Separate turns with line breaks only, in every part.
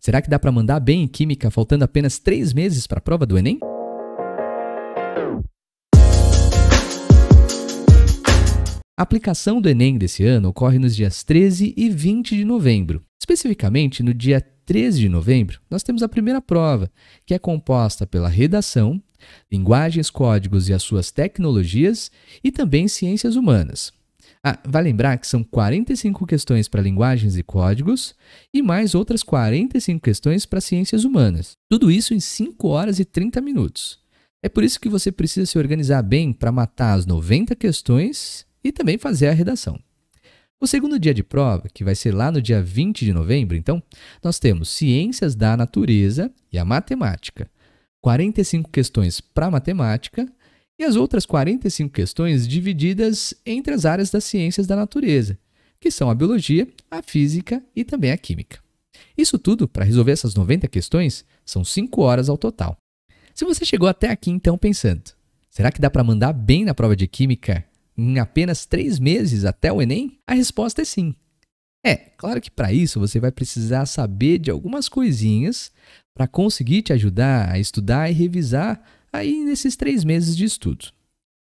Será que dá para mandar bem em Química faltando apenas três meses para a prova do Enem? A aplicação do Enem desse ano ocorre nos dias 13 e 20 de novembro. Especificamente, no dia 13 de novembro, nós temos a primeira prova, que é composta pela redação, linguagens, códigos e as suas tecnologias e também ciências humanas. Ah, vai lembrar que são 45 questões para linguagens e códigos e mais outras 45 questões para ciências humanas. Tudo isso em 5 horas e 30 minutos. É por isso que você precisa se organizar bem para matar as 90 questões e também fazer a redação. O segundo dia de prova, que vai ser lá no dia 20 de novembro, então, nós temos Ciências da Natureza e a Matemática. 45 questões para matemática e as outras 45 questões divididas entre as áreas das ciências da natureza, que são a biologia, a física e também a química. Isso tudo, para resolver essas 90 questões, são 5 horas ao total. Se você chegou até aqui então pensando, será que dá para mandar bem na prova de química em apenas 3 meses até o Enem? A resposta é sim. É, claro que para isso você vai precisar saber de algumas coisinhas para conseguir te ajudar a estudar e revisar aí nesses três meses de estudo,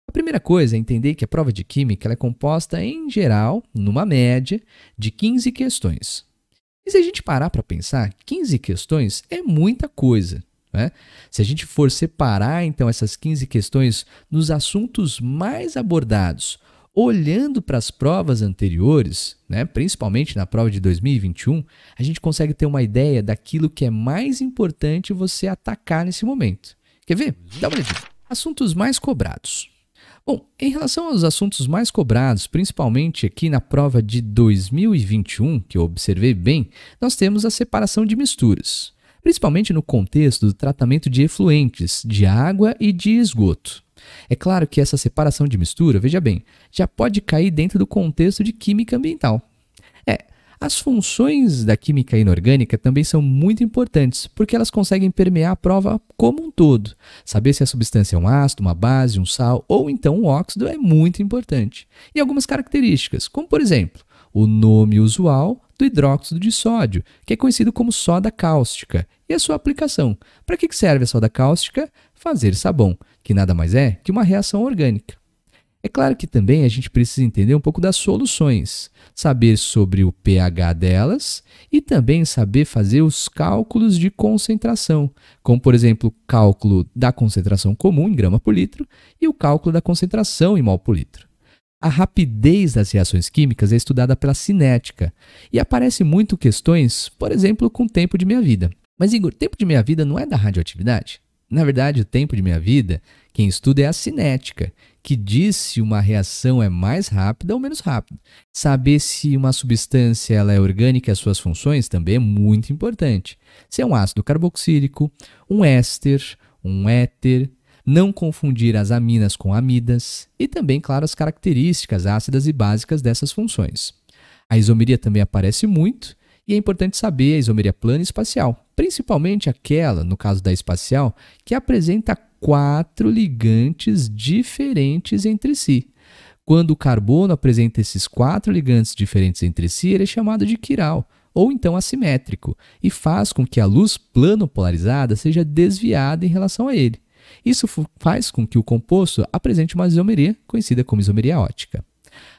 A primeira coisa é entender que a prova de química é composta, em geral, numa média, de 15 questões. E se a gente parar para pensar, 15 questões é muita coisa. Né? Se a gente for separar então essas 15 questões nos assuntos mais abordados, olhando para as provas anteriores, né? principalmente na prova de 2021, a gente consegue ter uma ideia daquilo que é mais importante você atacar nesse momento. Quer ver? Uhum. Dá uma olhadinha. Assuntos mais cobrados. Bom, em relação aos assuntos mais cobrados, principalmente aqui na prova de 2021, que eu observei bem, nós temos a separação de misturas, principalmente no contexto do tratamento de efluentes, de água e de esgoto. É claro que essa separação de mistura, veja bem, já pode cair dentro do contexto de química ambiental. As funções da química inorgânica também são muito importantes, porque elas conseguem permear a prova como um todo. Saber se a substância é um ácido, uma base, um sal ou então um óxido é muito importante. E algumas características, como por exemplo, o nome usual do hidróxido de sódio, que é conhecido como soda cáustica, e a sua aplicação. Para que serve a soda cáustica? Fazer sabão, que nada mais é que uma reação orgânica. É claro que também a gente precisa entender um pouco das soluções, saber sobre o pH delas e também saber fazer os cálculos de concentração, como por exemplo, o cálculo da concentração comum em grama por litro e o cálculo da concentração em mol por litro. A rapidez das reações químicas é estudada pela cinética e aparece muito questões, por exemplo, com o tempo de meia-vida. Mas Igor, tempo de meia-vida não é da radioatividade? Na verdade, o tempo de minha vida, quem estuda é a cinética, que diz se uma reação é mais rápida ou menos rápida. Saber se uma substância ela é orgânica e as suas funções também é muito importante. Se é um ácido carboxílico, um éster, um éter, não confundir as aminas com amidas e também, claro, as características ácidas e básicas dessas funções. A isomeria também aparece muito e é importante saber a isomeria plana e espacial, principalmente aquela, no caso da espacial, que apresenta quatro ligantes diferentes entre si. Quando o carbono apresenta esses quatro ligantes diferentes entre si, ele é chamado de quiral, ou então assimétrico, e faz com que a luz plano polarizada seja desviada em relação a ele. Isso faz com que o composto apresente uma isomeria, conhecida como isomeria ótica.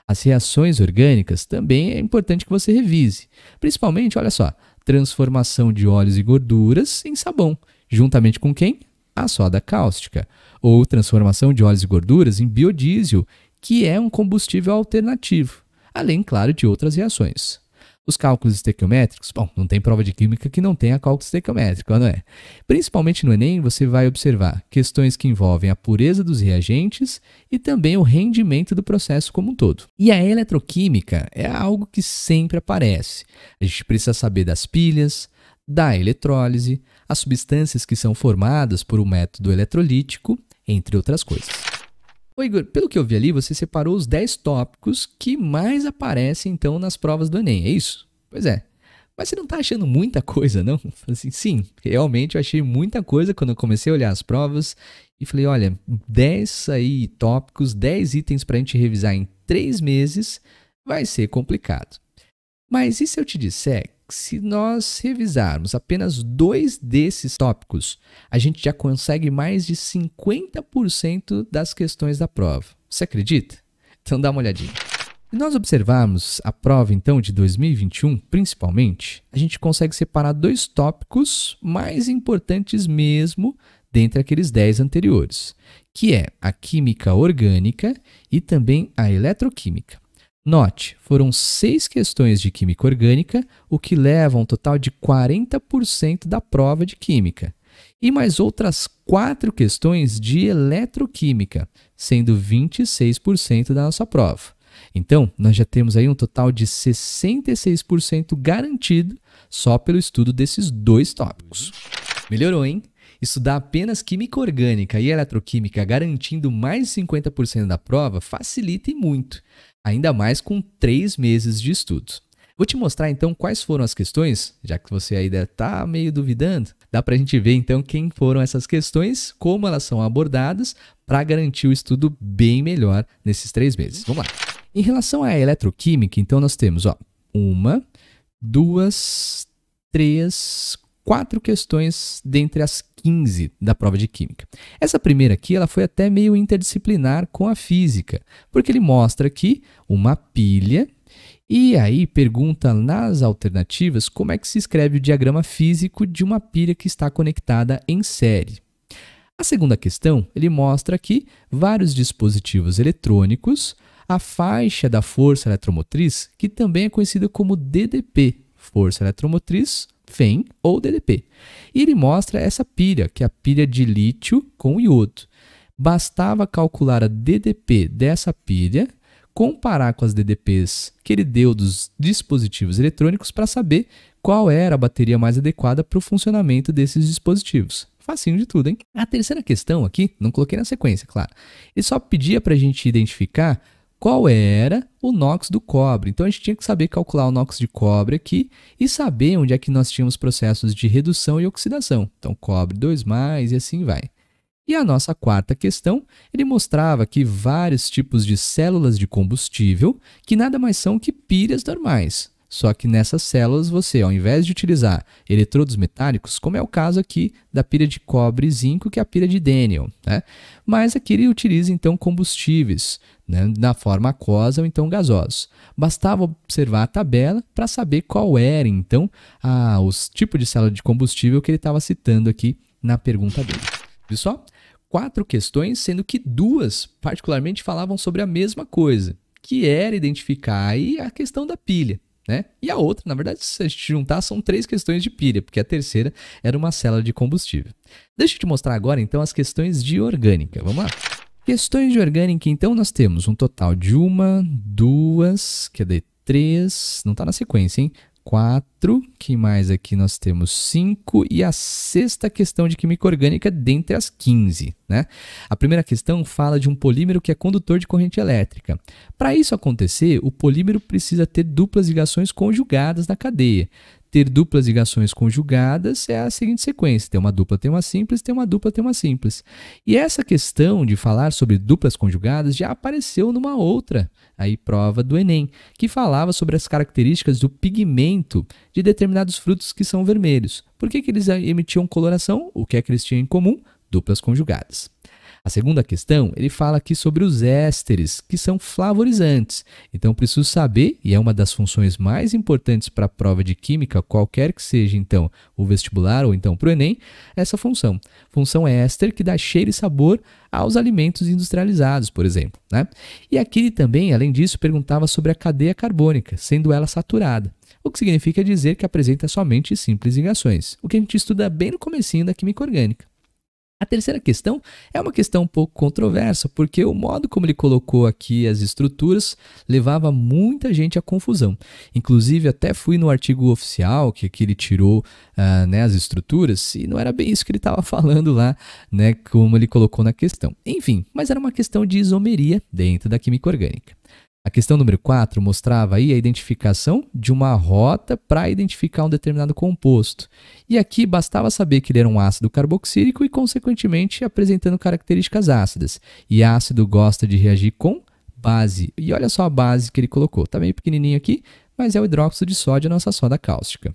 As reações orgânicas também é importante que você revise. Principalmente, olha só, transformação de óleos e gorduras em sabão, juntamente com quem? A soda cáustica. Ou transformação de óleos e gorduras em biodiesel, que é um combustível alternativo, além, claro, de outras reações. Os cálculos estequiométricos, bom, não tem prova de química que não tenha cálculo estequiométrico, não é? Principalmente no Enem, você vai observar questões que envolvem a pureza dos reagentes e também o rendimento do processo como um todo. E a eletroquímica é algo que sempre aparece. A gente precisa saber das pilhas, da eletrólise, as substâncias que são formadas por um método eletrolítico, entre outras coisas. Ô Igor, pelo que eu vi ali, você separou os 10 tópicos que mais aparecem então nas provas do Enem, é isso? Pois é. Mas você não está achando muita coisa, não? Assim, sim, realmente eu achei muita coisa quando eu comecei a olhar as provas e falei, olha, 10 aí tópicos, 10 itens para a gente revisar em 3 meses vai ser complicado. Mas e se eu te disser se nós revisarmos apenas dois desses tópicos, a gente já consegue mais de 50% das questões da prova. Você acredita? Então dá uma olhadinha. Se nós observarmos a prova então de 2021, principalmente, a gente consegue separar dois tópicos mais importantes mesmo dentre aqueles 10 anteriores, que é a química orgânica e também a eletroquímica. Note, foram seis questões de química orgânica, o que leva a um total de 40% da prova de química, e mais outras quatro questões de eletroquímica, sendo 26% da nossa prova. Então, nós já temos aí um total de 66% garantido só pelo estudo desses dois tópicos. Melhorou, hein? Estudar apenas química orgânica e eletroquímica garantindo mais de 50% da prova facilita e muito ainda mais com três meses de estudos. Vou te mostrar então quais foram as questões, já que você ainda está meio duvidando. Dá para a gente ver então quem foram essas questões, como elas são abordadas, para garantir o estudo bem melhor nesses três meses. Vamos lá. Em relação à eletroquímica, então nós temos ó, uma, duas, três, quatro questões dentre as 15 da prova de química. Essa primeira aqui ela foi até meio interdisciplinar com a física, porque ele mostra aqui uma pilha e aí pergunta nas alternativas como é que se escreve o diagrama físico de uma pilha que está conectada em série. A segunda questão, ele mostra aqui vários dispositivos eletrônicos, a faixa da força eletromotriz, que também é conhecida como DDP, força eletromotriz FEM ou DDP. E ele mostra essa pilha, que é a pilha de lítio com iodo. Bastava calcular a DDP dessa pilha, comparar com as DDPs que ele deu dos dispositivos eletrônicos para saber qual era a bateria mais adequada para o funcionamento desses dispositivos. Facinho de tudo, hein? A terceira questão aqui, não coloquei na sequência, claro. Ele só pedia para a gente identificar qual era o NOx do cobre. Então a gente tinha que saber calcular o NOx de cobre aqui e saber onde é que nós tínhamos processos de redução e oxidação. Então cobre 2 e assim vai. E a nossa quarta questão, ele mostrava que vários tipos de células de combustível, que nada mais são que pilhas normais. Só que nessas células você, ao invés de utilizar eletrodos metálicos, como é o caso aqui da pilha de cobre e zinco, que é a pilha de Daniel, né? mas aqui ele utiliza então combustíveis, né? na forma aquosa ou então gasosos. Bastava observar a tabela para saber qual era então a, os tipos de célula de combustível que ele estava citando aqui na pergunta dele. Viu só? Quatro questões, sendo que duas particularmente falavam sobre a mesma coisa, que era identificar a questão da pilha. Né? E a outra, na verdade, se a gente juntar, são três questões de pilha, porque a terceira era uma célula de combustível. Deixa eu te mostrar agora, então, as questões de orgânica. Vamos lá. Questões de orgânica, então, nós temos um total de uma, duas, dizer, Três, não está na sequência, hein? 4. Que mais aqui nós temos 5 e a sexta questão de química orgânica dentre as 15, né? A primeira questão fala de um polímero que é condutor de corrente elétrica. Para isso acontecer, o polímero precisa ter duplas ligações conjugadas na cadeia ter duplas ligações conjugadas é a seguinte sequência: tem uma dupla, tem uma simples, tem uma dupla, tem uma simples. E essa questão de falar sobre duplas conjugadas já apareceu numa outra aí prova do Enem, que falava sobre as características do pigmento de determinados frutos que são vermelhos. Por que, que eles emitiam coloração? O que é que eles tinham em comum? Duplas conjugadas. A segunda questão, ele fala aqui sobre os ésteres, que são flavorizantes. Então, preciso saber, e é uma das funções mais importantes para a prova de química, qualquer que seja, então, o vestibular ou então para o Enem, essa função. Função éster que dá cheiro e sabor aos alimentos industrializados, por exemplo. Né? E aqui ele também, além disso, perguntava sobre a cadeia carbônica, sendo ela saturada o que significa dizer que apresenta somente simples ligações, o que a gente estuda bem no comecinho da química orgânica. A terceira questão é uma questão um pouco controversa, porque o modo como ele colocou aqui as estruturas levava muita gente à confusão. Inclusive, até fui no artigo oficial que aqui ele tirou uh, né, as estruturas, e não era bem isso que ele estava falando lá, né, como ele colocou na questão. Enfim, mas era uma questão de isomeria dentro da química orgânica. A questão número 4 mostrava aí a identificação de uma rota para identificar um determinado composto. E aqui bastava saber que ele era um ácido carboxílico e, consequentemente, apresentando características ácidas. E ácido gosta de reagir com base. E olha só a base que ele colocou. Está meio pequenininho aqui, mas é o hidróxido de sódio, nossa soda cáustica.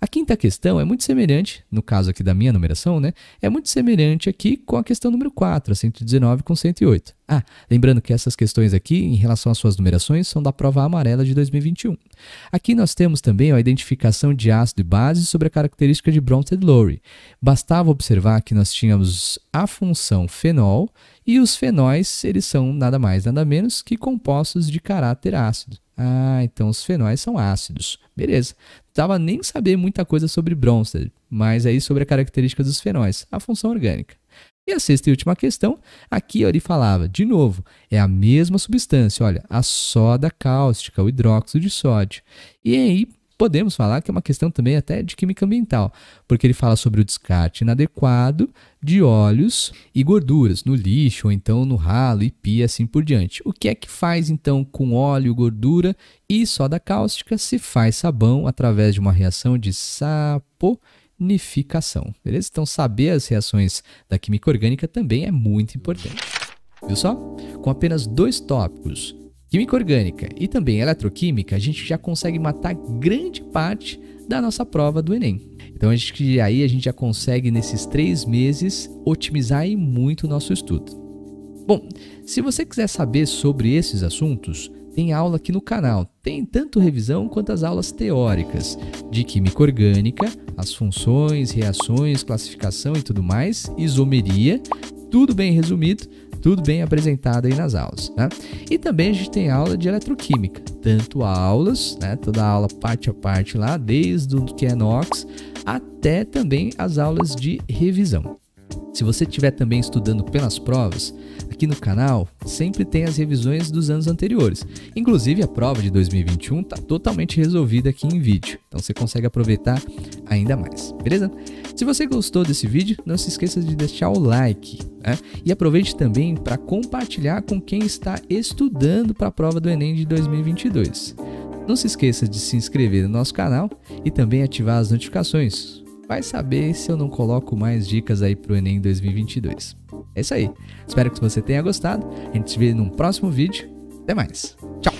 A quinta questão é muito semelhante, no caso aqui da minha numeração, né? É muito semelhante aqui com a questão número 4, a 119 com 108. Ah, lembrando que essas questões aqui, em relação às suas numerações, são da prova amarela de 2021. Aqui nós temos também a identificação de ácido e base sobre a característica de bronsted lowry Bastava observar que nós tínhamos a função fenol e os fenóis, eles são nada mais, nada menos que compostos de caráter ácido. Ah, então os fenóis são ácidos. Beleza. Tava nem saber muita coisa sobre Bronsted, mas aí sobre a característica dos fenóis, a função orgânica. E a sexta e última questão, aqui ele falava, de novo, é a mesma substância, olha, a soda cáustica, o hidróxido de sódio. E aí podemos falar que é uma questão também até de química ambiental, porque ele fala sobre o descarte inadequado de óleos e gorduras no lixo, ou então no ralo e pia assim por diante. O que é que faz então com óleo, gordura e soda cáustica? Se faz sabão através de uma reação de sapo beleza? Então saber as reações da química orgânica também é muito importante. Viu só? Com apenas dois tópicos, Química orgânica e também eletroquímica, a gente já consegue matar grande parte da nossa prova do Enem. Então a gente, aí a gente já consegue, nesses três meses, otimizar e muito o nosso estudo. Bom, se você quiser saber sobre esses assuntos, tem aula aqui no canal. Tem tanto revisão quanto as aulas teóricas de química orgânica, as funções, reações, classificação e tudo mais, isomeria, tudo bem resumido tudo bem apresentado aí nas aulas. Né? E também a gente tem aula de eletroquímica, tanto aulas, né, toda aula parte a parte lá, desde o que é NOx até também as aulas de revisão. Se você estiver também estudando pelas provas, aqui no canal sempre tem as revisões dos anos anteriores. Inclusive a prova de 2021 está totalmente resolvida aqui em vídeo, então você consegue aproveitar ainda mais, beleza? Se você gostou desse vídeo, não se esqueça de deixar o like né? e aproveite também para compartilhar com quem está estudando para a prova do Enem de 2022. Não se esqueça de se inscrever no nosso canal e também ativar as notificações. Vai saber se eu não coloco mais dicas aí para o Enem 2022. É isso aí. Espero que você tenha gostado. A gente se vê num próximo vídeo. Até mais. Tchau.